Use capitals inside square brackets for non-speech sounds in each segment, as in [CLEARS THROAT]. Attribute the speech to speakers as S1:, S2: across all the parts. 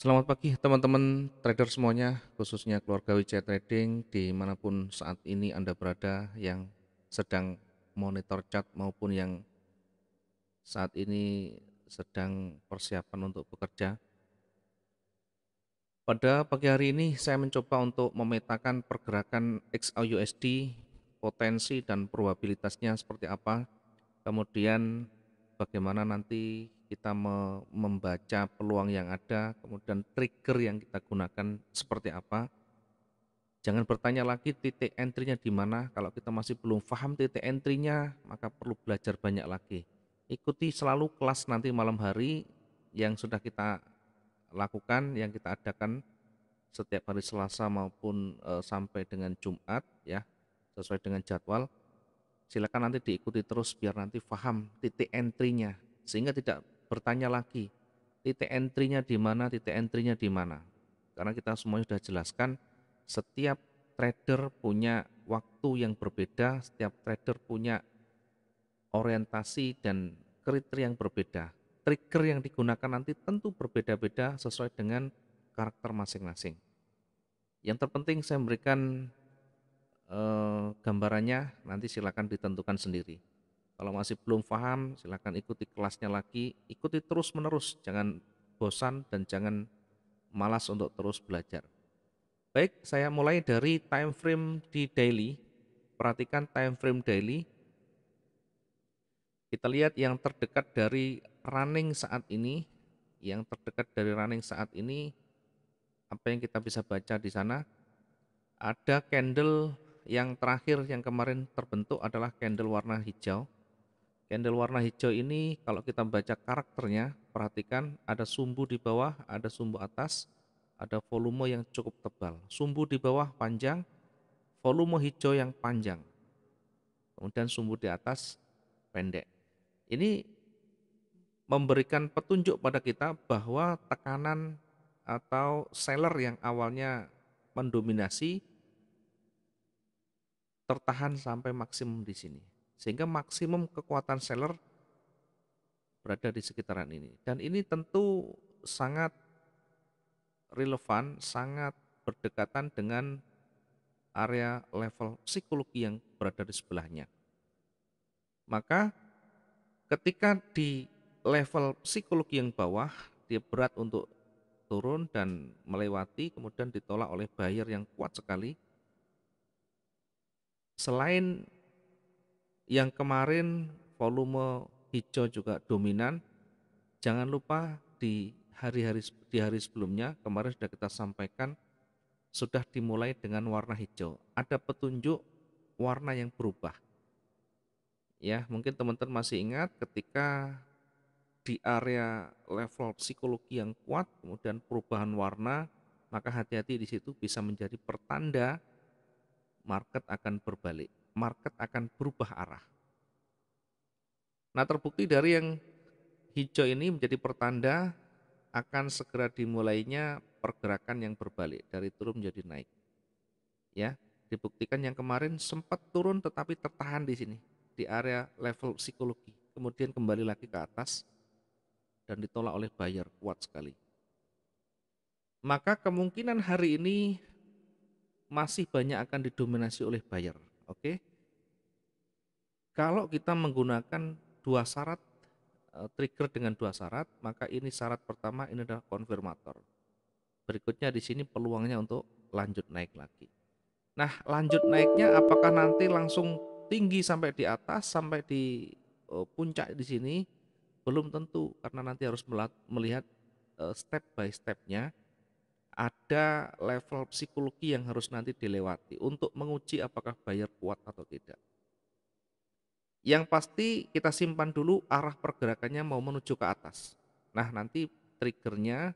S1: Selamat pagi teman-teman trader semuanya, khususnya keluarga WC Trading dimanapun saat ini Anda berada yang sedang monitor chat maupun yang saat ini sedang persiapan untuk bekerja. Pada pagi hari ini saya mencoba untuk memetakan pergerakan XAUSD, potensi dan probabilitasnya seperti apa, kemudian bagaimana nanti kita me membaca peluang yang ada, kemudian trigger yang kita gunakan seperti apa. Jangan bertanya lagi titik entry-nya di mana. Kalau kita masih belum paham titik entry-nya, maka perlu belajar banyak lagi. Ikuti selalu kelas nanti malam hari yang sudah kita lakukan, yang kita adakan setiap hari Selasa maupun e, sampai dengan Jumat ya, sesuai dengan jadwal. Silakan nanti diikuti terus biar nanti paham titik entry-nya sehingga tidak bertanya lagi titik entry-nya di mana, titik entry-nya di mana. Karena kita semuanya sudah jelaskan setiap trader punya waktu yang berbeda, setiap trader punya orientasi dan kriteria yang berbeda. Trigger yang digunakan nanti tentu berbeda-beda sesuai dengan karakter masing-masing. Yang terpenting saya memberikan eh, gambarannya, nanti silakan ditentukan sendiri. Kalau masih belum paham, silakan ikuti kelasnya lagi. Ikuti terus-menerus, jangan bosan dan jangan malas untuk terus belajar. Baik, saya mulai dari time frame di daily. Perhatikan time frame daily. Kita lihat yang terdekat dari running saat ini, yang terdekat dari running saat ini apa yang kita bisa baca di sana? Ada candle yang terakhir yang kemarin terbentuk adalah candle warna hijau Candle warna hijau ini kalau kita baca karakternya, perhatikan ada sumbu di bawah, ada sumbu atas, ada volume yang cukup tebal. Sumbu di bawah panjang, volume hijau yang panjang. Kemudian sumbu di atas pendek. Ini memberikan petunjuk pada kita bahwa tekanan atau seller yang awalnya mendominasi tertahan sampai maksimum di sini sehingga maksimum kekuatan seller berada di sekitaran ini dan ini tentu sangat relevan sangat berdekatan dengan area level psikologi yang berada di sebelahnya maka ketika di level psikologi yang bawah dia berat untuk turun dan melewati kemudian ditolak oleh buyer yang kuat sekali selain yang kemarin volume hijau juga dominan. Jangan lupa di hari-hari di hari sebelumnya kemarin sudah kita sampaikan sudah dimulai dengan warna hijau. Ada petunjuk warna yang berubah. Ya, mungkin teman-teman masih ingat ketika di area level psikologi yang kuat kemudian perubahan warna, maka hati-hati di situ bisa menjadi pertanda market akan berbalik market akan berubah arah. Nah terbukti dari yang hijau ini menjadi pertanda akan segera dimulainya pergerakan yang berbalik dari turun menjadi naik. Ya, dibuktikan yang kemarin sempat turun tetapi tertahan di sini di area level psikologi, kemudian kembali lagi ke atas dan ditolak oleh buyer kuat sekali. Maka kemungkinan hari ini masih banyak akan didominasi oleh buyer Oke. Kalau kita menggunakan dua syarat eh, trigger dengan dua syarat, maka ini syarat pertama ini adalah konfirmator. Berikutnya di sini peluangnya untuk lanjut naik lagi. Nah, lanjut naiknya apakah nanti langsung tinggi sampai di atas sampai di uh, puncak di sini? Belum tentu karena nanti harus melihat eh, step by stepnya ada level psikologi yang harus nanti dilewati untuk menguji apakah buyer kuat atau tidak. Yang pasti kita simpan dulu arah pergerakannya mau menuju ke atas. Nah, nanti triggernya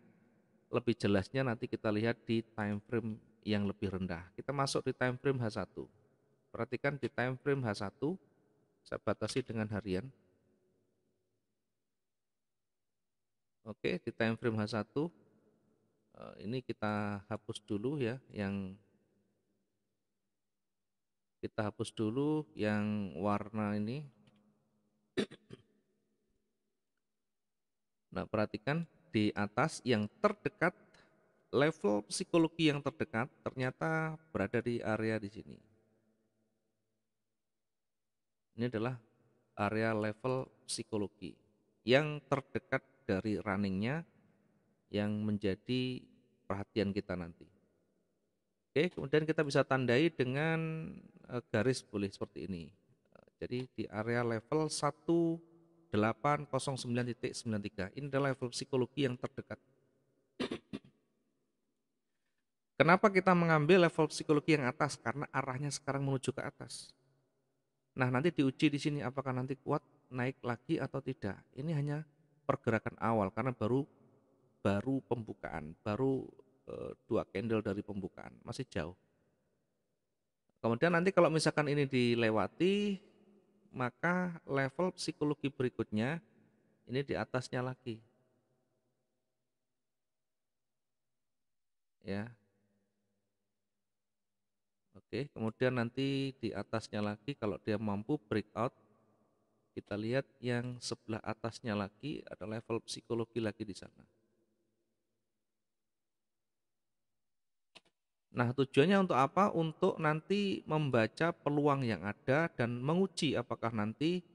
S1: lebih jelasnya nanti kita lihat di time frame yang lebih rendah. Kita masuk di time frame H1. Perhatikan di time frame H1 saya batasi dengan harian. Oke, di time frame H1 Eh, ini kita hapus dulu ya yang kita hapus dulu yang warna ini [CLEARS THROAT] nah perhatikan di atas yang terdekat level psikologi yang terdekat ternyata berada di area di sini ini adalah area level psikologi yang terdekat dari runningnya yang menjadi perhatian kita nanti. Oke, kemudian kita bisa tandai dengan eh, garis boleh seperti ini. Jadi di area level 1809.93 ini adalah level psikologi yang terdekat. Kenapa kita mengambil level psikologi yang atas? Karena arahnya sekarang menuju ke atas. Nah, nanti diuji di sini apakah nanti kuat naik lagi atau tidak. Ini hanya pergerakan awal karena baru baru pembukaan, baru e, dua candle dari pembukaan, masih jauh. Kemudian nanti kalau misalkan ini dilewati, maka level psikologi berikutnya ini di atasnya lagi. Ya. Oke, kemudian nanti di atasnya lagi kalau dia mampu breakout kita lihat yang sebelah atasnya lagi ada level psikologi lagi di sana. Nah, tujuannya untuk apa? Untuk nanti membaca peluang yang ada dan menguji apakah nanti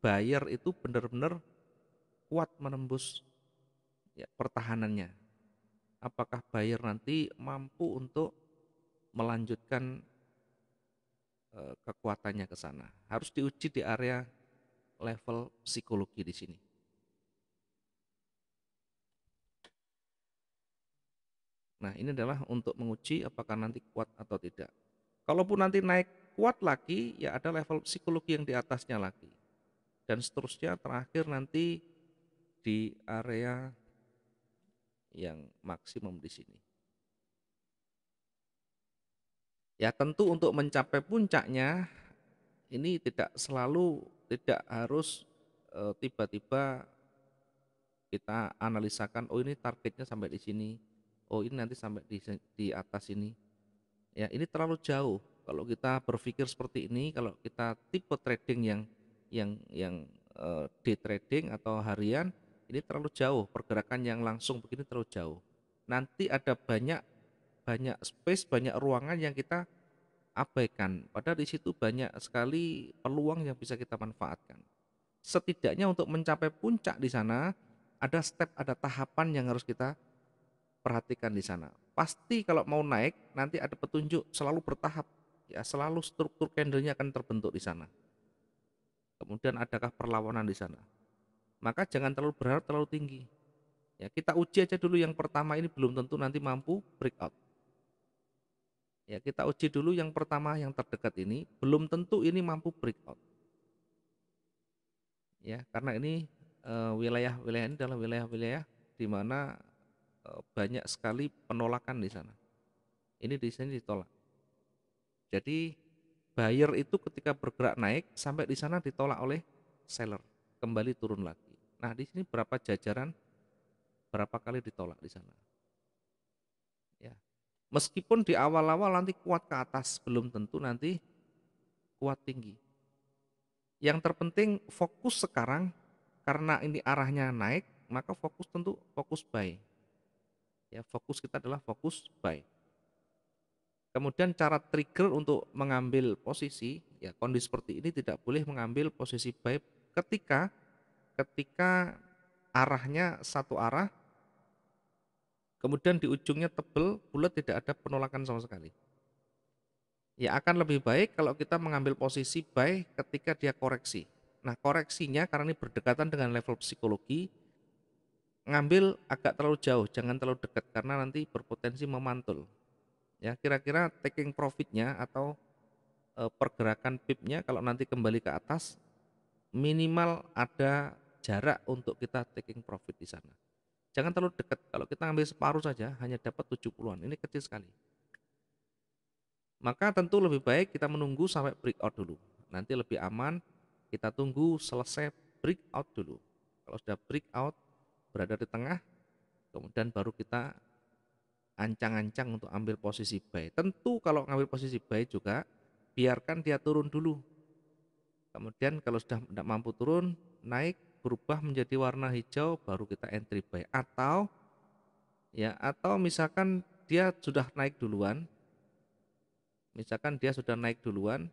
S1: buyer itu benar-benar kuat menembus ya, pertahanannya. Apakah buyer nanti mampu untuk melanjutkan eh, kekuatannya ke sana? Harus diuji di area level psikologi di sini. Nah, ini adalah untuk menguji apakah nanti kuat atau tidak. Kalaupun nanti naik kuat lagi, ya ada level psikologi yang di atasnya lagi. Dan seterusnya terakhir nanti di area yang maksimum di sini. Ya tentu untuk mencapai puncaknya ini tidak selalu tidak harus eh, tiba-tiba kita analisakan oh ini targetnya sampai di sini oh ini nanti sampai di, di atas ini ya ini terlalu jauh kalau kita berpikir seperti ini kalau kita tipe trading yang yang yang uh, day trading atau harian ini terlalu jauh pergerakan yang langsung begini terlalu jauh nanti ada banyak banyak space banyak ruangan yang kita abaikan padahal di situ banyak sekali peluang yang bisa kita manfaatkan setidaknya untuk mencapai puncak di sana ada step ada tahapan yang harus kita perhatikan di sana. Pasti kalau mau naik nanti ada petunjuk selalu bertahap. Ya, selalu struktur candlenya akan terbentuk di sana. Kemudian adakah perlawanan di sana? Maka jangan terlalu berharap terlalu tinggi. Ya, kita uji aja dulu yang pertama ini belum tentu nanti mampu breakout. Ya, kita uji dulu yang pertama yang terdekat ini belum tentu ini mampu breakout. Ya, karena ini eh, wilayah-wilayah e, ini adalah wilayah-wilayah di mana Eh, banyak sekali penolakan di sana. Ini di sini ditolak. Jadi buyer itu ketika bergerak naik sampai di sana ditolak oleh seller, kembali turun lagi. Nah, di sini berapa jajaran berapa kali ditolak di sana. Ya. Meskipun di awal-awal nanti kuat ke atas, belum tentu nanti kuat tinggi. Yang terpenting fokus sekarang karena ini arahnya naik, maka fokus tentu fokus buy Ya, fokus kita adalah fokus buy. Kemudian cara trigger untuk mengambil posisi, ya kondisi seperti ini tidak boleh mengambil posisi buy ketika ketika arahnya satu arah kemudian di ujungnya tebel, bulat tidak ada penolakan sama sekali. Ya akan lebih baik kalau kita mengambil posisi buy ketika dia koreksi. Nah koreksinya karena ini berdekatan dengan level psikologi, ngambil agak terlalu jauh, jangan terlalu dekat karena nanti berpotensi memantul. Ya, kira-kira taking profitnya atau e, pergerakan pipnya kalau nanti kembali ke atas minimal ada jarak untuk kita taking profit di sana. Jangan terlalu dekat. Kalau kita ambil separuh saja hanya dapat 70-an. Ini kecil sekali. Maka tentu lebih baik kita menunggu sampai breakout dulu. Nanti lebih aman kita tunggu selesai breakout dulu. Kalau sudah breakout berada di tengah, kemudian baru kita ancang-ancang untuk ambil posisi buy. Tentu kalau ngambil posisi buy juga biarkan dia turun dulu. Kemudian kalau sudah tidak mampu turun, naik berubah menjadi warna hijau baru kita entry buy atau ya atau misalkan dia sudah naik duluan. Misalkan dia sudah naik duluan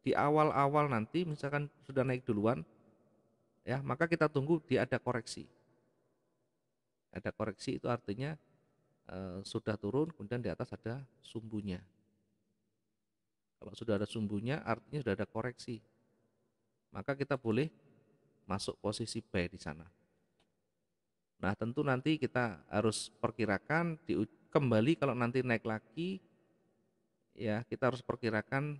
S1: di awal-awal nanti misalkan sudah naik duluan ya maka kita tunggu dia ada koreksi ada koreksi itu artinya e, sudah turun, kemudian di atas ada sumbunya. Kalau sudah ada sumbunya, artinya sudah ada koreksi. Maka kita boleh masuk posisi buy di sana. Nah tentu nanti kita harus perkirakan di, kembali kalau nanti naik lagi, ya kita harus perkirakan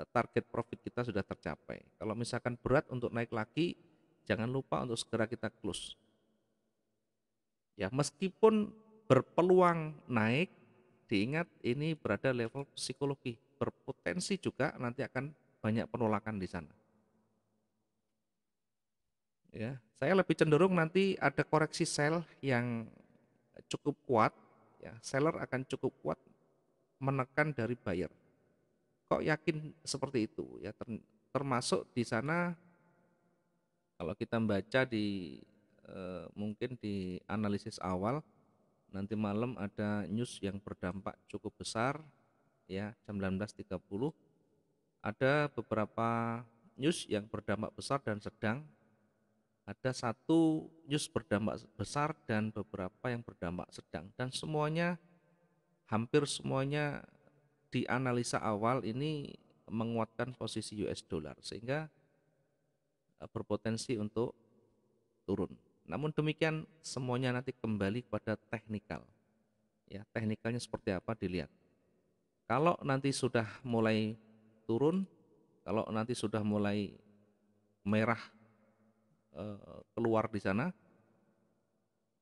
S1: eh, target profit kita sudah tercapai. Kalau misalkan berat untuk naik lagi, jangan lupa untuk segera kita close. Ya, meskipun berpeluang naik, diingat ini berada level psikologi, berpotensi juga nanti akan banyak penolakan di sana. Ya, saya lebih cenderung nanti ada koreksi sel yang cukup kuat, ya, seller akan cukup kuat menekan dari buyer. Kok yakin seperti itu? Ya, termasuk di sana kalau kita baca di Eh, mungkin di analisis awal nanti malam ada news yang berdampak cukup besar ya jam 19.30 ada beberapa news yang berdampak besar dan sedang ada satu news berdampak besar dan beberapa yang berdampak sedang dan semuanya hampir semuanya di analisa awal ini menguatkan posisi US dollar sehingga eh, berpotensi untuk turun. Namun demikian semuanya nanti kembali kepada teknikal. Ya, teknikalnya seperti apa dilihat. Kalau nanti sudah mulai turun, kalau nanti sudah mulai merah e, keluar di sana,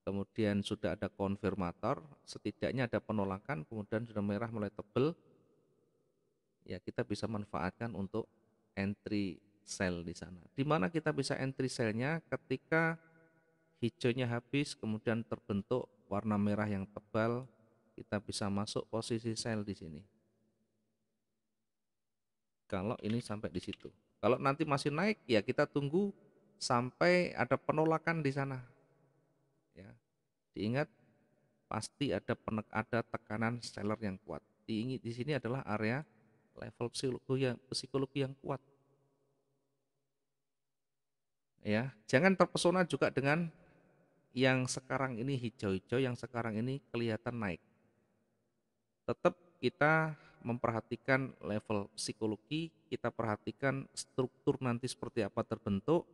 S1: kemudian sudah ada konfirmator, setidaknya ada penolakan, kemudian sudah merah mulai tebel, ya kita bisa manfaatkan untuk entry sell di sana. Di mana kita bisa entry sellnya ketika hijaunya habis kemudian terbentuk warna merah yang tebal kita bisa masuk posisi sel di sini kalau ini sampai di situ kalau nanti masih naik ya kita tunggu sampai ada penolakan di sana ya diingat pasti ada penek ada tekanan seller yang kuat diingat di sini adalah area level psikologi yang, psikologi yang kuat ya jangan terpesona juga dengan yang sekarang ini hijau-hijau, yang sekarang ini kelihatan naik. Tetap kita memperhatikan level psikologi, kita perhatikan struktur nanti seperti apa terbentuk,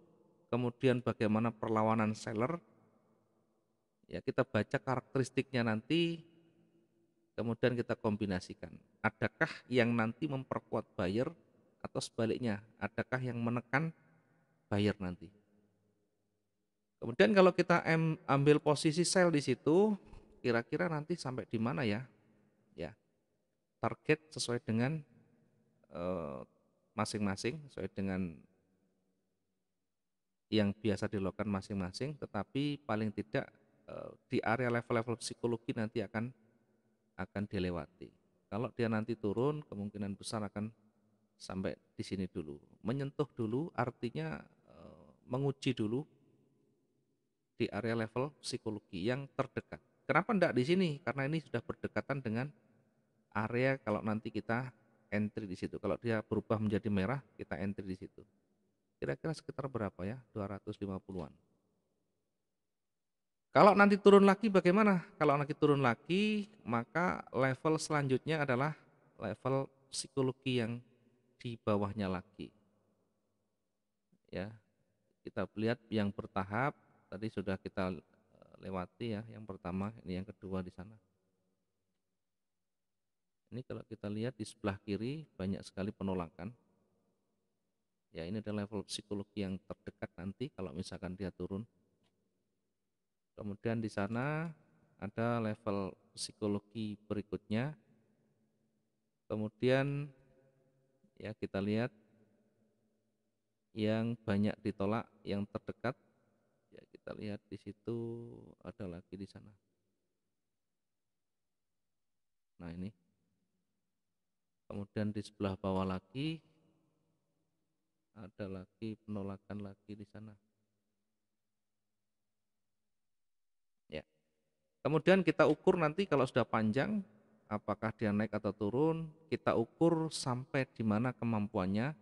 S1: kemudian bagaimana perlawanan seller. Ya, kita baca karakteristiknya nanti, kemudian kita kombinasikan. Adakah yang nanti memperkuat buyer atau sebaliknya, adakah yang menekan buyer nanti? Kemudian kalau kita ambil posisi sell di situ, kira-kira nanti sampai di mana ya? Ya. Target sesuai dengan eh, masing-masing, uh, sesuai dengan yang biasa dilakukan masing-masing, tetapi paling tidak uh, di area level-level psikologi nanti akan akan dilewati. Kalau dia nanti turun, kemungkinan besar akan sampai di sini dulu. Menyentuh dulu artinya eh, menguji dulu di area level psikologi yang terdekat. Kenapa tidak di sini? Karena ini sudah berdekatan dengan area kalau nanti kita entry di situ. Kalau dia berubah menjadi merah, kita entry di situ. Kira-kira sekitar berapa ya? 250-an. Kalau nanti turun lagi bagaimana? Kalau nanti turun lagi, maka level selanjutnya adalah level psikologi yang di bawahnya lagi. Ya, kita lihat yang bertahap tadi sudah kita eh, lewati ya yang pertama ini yang kedua di sana ini kalau kita lihat di sebelah kiri banyak sekali penolakan ya ini adalah level psikologi yang terdekat nanti kalau misalkan dia turun kemudian di sana ada level psikologi berikutnya kemudian ya kita lihat yang banyak ditolak yang terdekat terlihat di situ ada lagi di sana nah ini kemudian di sebelah bawah lagi ada lagi penolakan lagi di sana ya kemudian kita ukur nanti kalau sudah panjang apakah dia naik atau turun kita ukur sampai di mana kemampuannya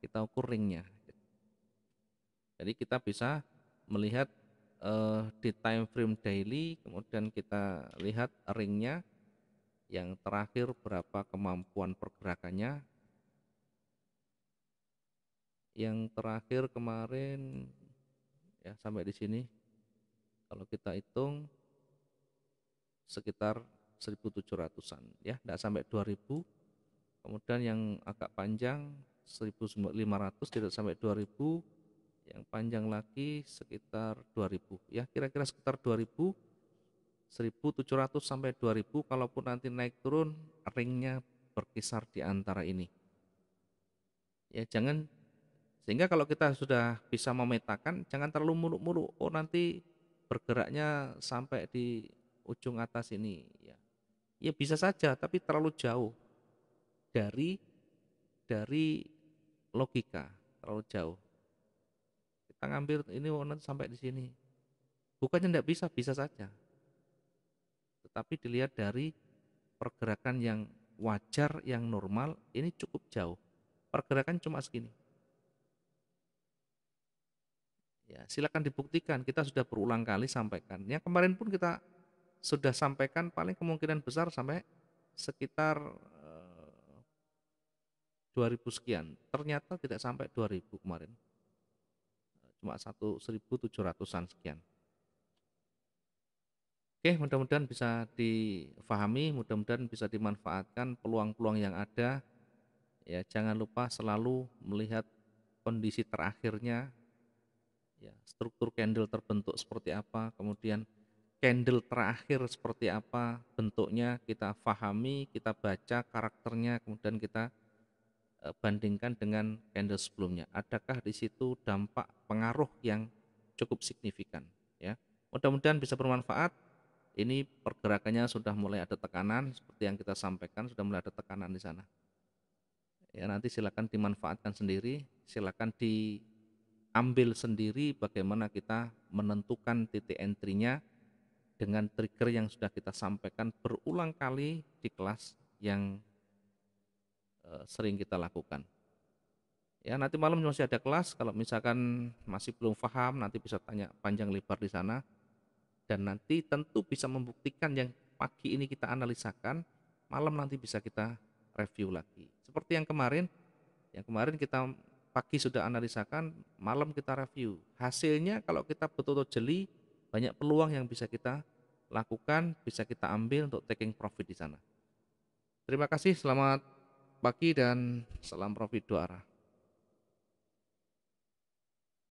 S1: kita ukur ringnya jadi kita bisa melihat uh, di time frame daily kemudian kita lihat ringnya yang terakhir berapa kemampuan pergerakannya yang terakhir kemarin ya sampai di sini kalau kita hitung sekitar 1700-an ya tidak sampai 2000 kemudian yang agak panjang 1500 tidak sampai 2000 yang panjang lagi sekitar 2000 ya kira-kira sekitar 2000 1700 sampai 2000 kalaupun nanti naik turun ringnya berkisar di antara ini ya jangan sehingga kalau kita sudah bisa memetakan jangan terlalu muluk-muluk oh nanti bergeraknya sampai di ujung atas ini ya ya bisa saja tapi terlalu jauh dari dari logika terlalu jauh ngambil ini warna sampai di sini bukannya tidak bisa bisa saja tetapi dilihat dari pergerakan yang wajar yang normal ini cukup jauh pergerakan cuma segini ya silakan dibuktikan kita sudah berulang kali sampaikan yang kemarin pun kita sudah sampaikan paling kemungkinan besar sampai sekitar 2000 eh, sekian ternyata tidak sampai 2000 kemarin cuma 1.700-an sekian. Oke, mudah-mudahan bisa difahami, mudah-mudahan bisa dimanfaatkan peluang-peluang yang ada. Ya, jangan lupa selalu melihat kondisi terakhirnya, ya, struktur candle terbentuk seperti apa, kemudian candle terakhir seperti apa bentuknya, kita fahami, kita baca karakternya, kemudian kita Eh, bandingkan dengan candle sebelumnya. Adakah di situ dampak pengaruh yang cukup signifikan? Ya, mudah-mudahan bisa bermanfaat. Ini pergerakannya sudah mulai ada tekanan, seperti yang kita sampaikan sudah mulai ada tekanan di sana. Ya nanti silakan dimanfaatkan sendiri, silakan diambil sendiri bagaimana kita menentukan titik entry-nya dengan trigger yang sudah kita sampaikan berulang kali di kelas yang Eh, sering kita lakukan. Ya, nanti malam masih ada kelas. Kalau misalkan masih belum paham, nanti bisa tanya panjang lebar di sana. Dan nanti tentu bisa membuktikan yang pagi ini kita analisakan, malam nanti bisa kita review lagi. Seperti yang kemarin, yang kemarin kita pagi sudah analisakan, malam kita review. Hasilnya kalau kita betul-betul jeli, banyak peluang yang bisa kita lakukan, bisa kita ambil untuk taking profit di sana. Terima kasih, selamat pagi dan salam dua arah.